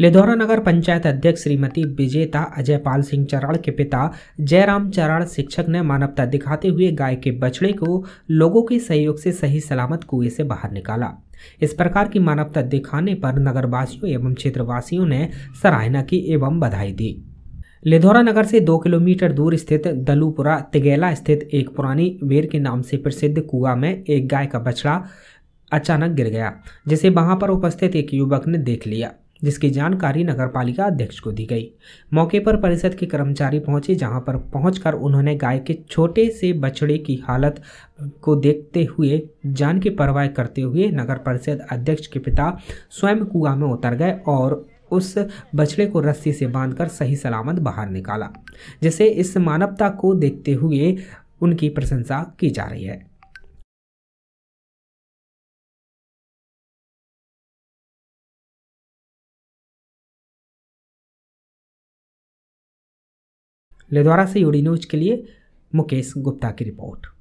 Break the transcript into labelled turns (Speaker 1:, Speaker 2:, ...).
Speaker 1: लिधौरा नगर पंचायत अध्यक्ष श्रीमती विजेता अजय पाल सिंह चराड़ के पिता जयराम चराड़ शिक्षक ने मानवता दिखाते हुए गाय के बछड़े को लोगों के सहयोग से सही सलामत कुएं से बाहर निकाला इस प्रकार की मानवता दिखाने पर नगरवासियों एवं क्षेत्रवासियों ने सराहना की एवं बधाई दी लिधौरा नगर से दो किलोमीटर दूर स्थित दलूपुरा तिगेला स्थित एक पुरानी वेर के नाम से प्रसिद्ध कुआ में एक गाय का बछड़ा अचानक गिर गया जिसे वहां पर उपस्थित एक युवक ने देख लिया जिसकी जानकारी नगर पालिका अध्यक्ष को दी गई मौके पर परिषद के कर्मचारी पहुंचे जहां पर पहुंचकर उन्होंने गाय के छोटे से बछड़े की हालत को देखते हुए जान की परवाह करते हुए नगर परिषद अध्यक्ष के पिता स्वयं कुआ में उतर गए और उस बछड़े को रस्सी से बांधकर सही सलामत बाहर निकाला जिसे इस मानवता को देखते हुए उनकी प्रशंसा की जा रही है
Speaker 2: लेद्वारा से यूडी न्यूज के लिए मुकेश गुप्ता की रिपोर्ट